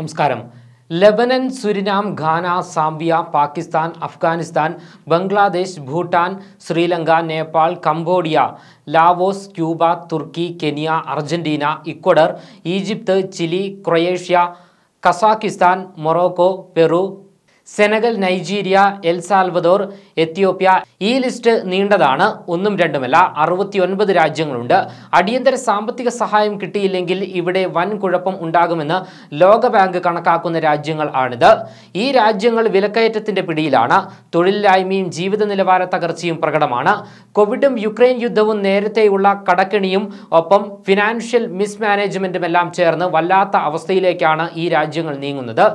नमस्कार Lebanon Suriname Ghana Zambia Pakistan Afghanistan Bangladesh Bhutan Sri Lanka Nepal Cambodia Laos Cuba Turkey Kenya Argentina Ecuador Egypt Chile Croatia Kazakhstan Morocco Peru Senegal Nigeria El Salvador Ethiopia Ethiopia ഈ list നീണ്ടതാണ് ഒന്നും രണ്ടുമല്ല അറുപത്തിയൊൻപത് രാജ്യങ്ങളുണ്ട് അടിയന്തര സാമ്പത്തിക സഹായം കിട്ടിയില്ലെങ്കിൽ ഇവിടെ വൻ കുഴപ്പം ഉണ്ടാകുമെന്ന് ലോകബാങ്ക് കണക്കാക്കുന്ന രാജ്യങ്ങൾ ആണിത് ഈ രാജ്യങ്ങൾ വിലക്കയറ്റത്തിന്റെ പിടിയിലാണ് തൊഴിലില്ലായ്മയും ജീവിത നിലവാര തകർച്ചയും പ്രകടമാണ് കോവിഡും യുക്രൈൻ യുദ്ധവും നേരത്തെയുള്ള കടക്കിണിയും ഒപ്പം ഫിനാൻഷ്യൽ മിസ്മാനേജ്മെന്റുമെല്ലാം ചേർന്ന് വല്ലാത്ത അവസ്ഥയിലേക്കാണ് ഈ രാജ്യങ്ങൾ നീങ്ങുന്നത്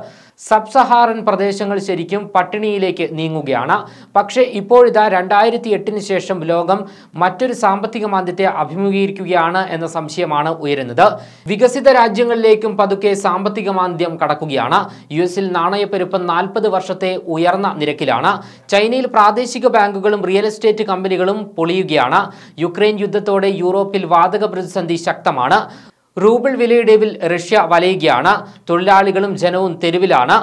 സബ് സഹാറൻ പ്രദേശങ്ങൾ ശരിക്കും പട്ടിണിയിലേക്ക് നീങ്ങുകയാണ് പക്ഷേ ഇപ്പോഴിതാ രണ്ടായിരത്തി എട്ടിന് ശേഷം ലോകം മറ്റൊരു സാമ്പത്തിക മാന്ദ്യത്തെ അഭിമുഖീകരിക്കുകയാണ് എന്ന സംശയമാണ് ഉയരുന്നത് വികസിത രാജ്യങ്ങളിലേക്കും പതുക്കെ സാമ്പത്തിക മാന്ദ്യം കടക്കുകയാണ് യു എസിൽ നാണയപ്പെരുപ്പം നാൽപ്പത് വർഷത്തെ ഉയർന്ന നിരക്കിലാണ് ചൈനയിൽ പ്രാദേശിക ബാങ്കുകളും റിയൽ എസ്റ്റേറ്റ് കമ്പനികളും പൊളിയുകയാണ് യുക്രൈൻ യുദ്ധത്തോടെ യൂറോപ്പിൽ വാതക പ്രതിസന്ധി ശക്തമാണ് റൂബിൾ വിലയിടിവിൽ റഷ്യ വലയുകയാണ് തൊഴിലാളികളും ജനവും തെരുവിലാണ്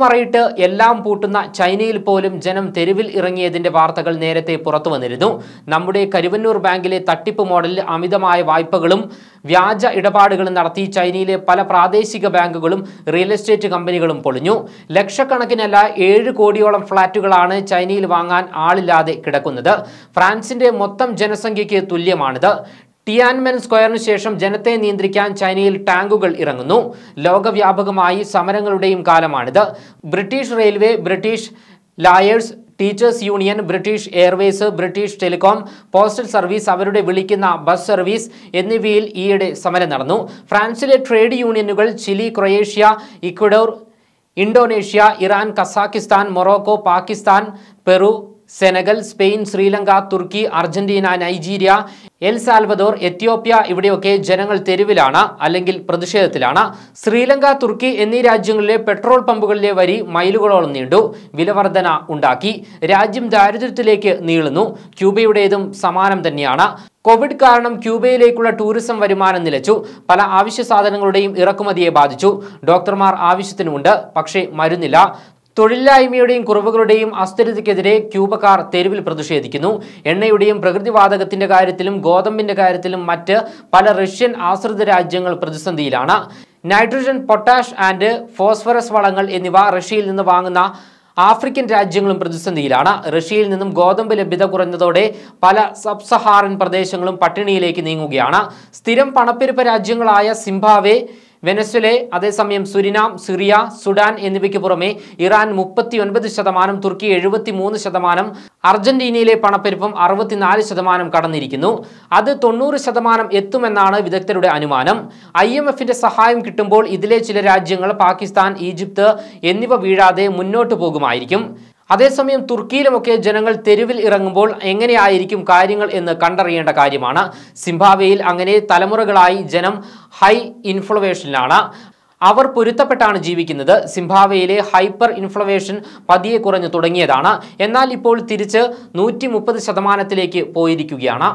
മറയിട്ട് എല്ലാം പൂട്ടുന്ന ചൈനയിൽ പോലും ജനം തെരുവിൽ ഇറങ്ങിയതിന്റെ വാർത്തകൾ നേരത്തെ പുറത്തു വന്നിരുന്നു നമ്മുടെ കരുവന്നൂർ ബാങ്കിലെ തട്ടിപ്പ് മോഡലിൽ അമിതമായ വായ്പകളും വ്യാജ ഇടപാടുകളും നടത്തി ചൈനയിലെ പല പ്രാദേശിക ബാങ്കുകളും റിയൽ എസ്റ്റേറ്റ് കമ്പനികളും പൊളിഞ്ഞു ലക്ഷക്കണക്കിനല്ല ഏഴ് കോടിയോളം ഫ്ളാറ്റുകളാണ് ചൈനയിൽ വാങ്ങാൻ ആളില്ലാതെ കിടക്കുന്നത് ഫ്രാൻസിന്റെ മൊത്തം ജനസംഖ്യയ്ക്ക് തുല്യമാണിത് ടിയാൻമെൻ സ്ക്വയറിനു ശേഷം ജനത്തെ നിയന്ത്രിക്കാൻ ചൈനയിൽ ടാങ്കുകൾ ഇറങ്ങുന്നു ലോകവ്യാപകമായി സമരങ്ങളുടെയും കാലമാണിത് British railway British lawyers teachers union British Airways British Telecom postal service അവരുടെ വിളിക്കുന്ന ബസ് സർവീസ് എന്നിവയിൽ ഈയിടെ സമരം നടന്നു ഫ്രാൻസിലെ ട്രേഡ് യൂണിയനുകൾ Chile Croatia Ecuador Indonesia Iran Kazakhstan Morocco Pakistan Peru Senegal Spain Sri Lanka Turkey Argentina Nigeria El Salvador Ethiopia ഇവിടെയൊക്കെ ജനങ്ങൾ തെരുവിലാണ് അല്ലെങ്കിൽ പ്രതിഷേധത്തിലാണ് ശ്രീലങ്ക തുർക്കി എന്നീ രാജ്യങ്ങളിലെ പെട്രോൾ പമ്പുകളിലെ വരി മൈലുകളോളം നീണ്ടു വിലവർധന ഉണ്ടാക്കി രാജ്യം ദാരിദ്ര്യത്തിലേക്ക് നീളുന്നു ക്യൂബയുടേതും സമാനം തന്നെയാണ് കോവിഡ് കാരണം ക്യൂബയിലേക്കുള്ള ടൂറിസം വരുമാനം നിലച്ചു പല ആവശ്യ സാധനങ്ങളുടെയും ഇറക്കുമതിയെ ബാധിച്ചു ഡോക്ടർമാർ ആവശ്യത്തിനുമുണ്ട് പക്ഷേ മരുന്നില്ല തൊഴിലില്ലായ്മയുടെയും കുറവുകളുടെയും അസ്ഥിരതയ്ക്കെതിരെ ക്യൂബക്കാർ തെരുവിൽ പ്രതിഷേധിക്കുന്നു എണ്ണയുടെയും പ്രകൃതിവാതകത്തിന്റെ കാര്യത്തിലും ഗോതമ്പിന്റെ കാര്യത്തിലും മറ്റ് പല റഷ്യൻ ആശ്രിത രാജ്യങ്ങൾ പ്രതിസന്ധിയിലാണ് നൈട്രജൻ പൊട്ടാഷ് ആൻഡ് ഫോസ്ഫറസ് വളങ്ങൾ എന്നിവ റഷ്യയിൽ നിന്ന് വാങ്ങുന്ന ആഫ്രിക്കൻ രാജ്യങ്ങളും പ്രതിസന്ധിയിലാണ് റഷ്യയിൽ നിന്നും ഗോതമ്പ് ലഭ്യത കുറഞ്ഞതോടെ പല സബ്സഹാറൻ പ്രദേശങ്ങളും പട്ടിണിയിലേക്ക് നീങ്ങുകയാണ് സ്ഥിരം പണപ്പെരുപ്പ രാജ്യങ്ങളായ സിംബാവെ വെനസ്വലെ അതേസമയം സുരിനാം സിറിയ സുഡാൻ എന്നിവയ്ക്ക് പുറമെ ഇറാൻ മുപ്പത്തിയൊൻപത് ശതമാനം തുർക്കി എഴുപത്തിമൂന്ന് ശതമാനം അർജന്റീനയിലെ പണപ്പെരുപ്പം അറുപത്തിനാല് ശതമാനം കടന്നിരിക്കുന്നു അത് തൊണ്ണൂറ് ശതമാനം എത്തുമെന്നാണ് വിദഗ്ധരുടെ അനുമാനം ഐ എം എഫിന്റെ സഹായം കിട്ടുമ്പോൾ ഇതിലെ ചില രാജ്യങ്ങൾ പാകിസ്ഥാൻ ഈജിപ്ത് എന്നിവ വീഴാതെ മുന്നോട്ടു പോകുമായിരിക്കും അതേസമയം തുർക്കിയിലുമൊക്കെ ജനങ്ങൾ തെരുവിൽ ഇറങ്ങുമ്പോൾ എങ്ങനെയായിരിക്കും കാര്യങ്ങൾ എന്ന് കണ്ടറിയേണ്ട കാര്യമാണ് സിംബാബ്വേയിൽ അങ്ങനെ തലമുറകളായി ജനം ഹൈ ഇൻഫ്ലുവേഷനിലാണ് അവർ പൊരുത്തപ്പെട്ടാണ് ജീവിക്കുന്നത് സിംബാബ്വേയിലെ ഹൈപ്പർ ഇൻഫ്ലവേഷൻ പതിയെ കുറഞ്ഞു തുടങ്ങിയതാണ് എന്നാൽ ഇപ്പോൾ തിരിച്ച് നൂറ്റി ശതമാനത്തിലേക്ക് പോയിരിക്കുകയാണ്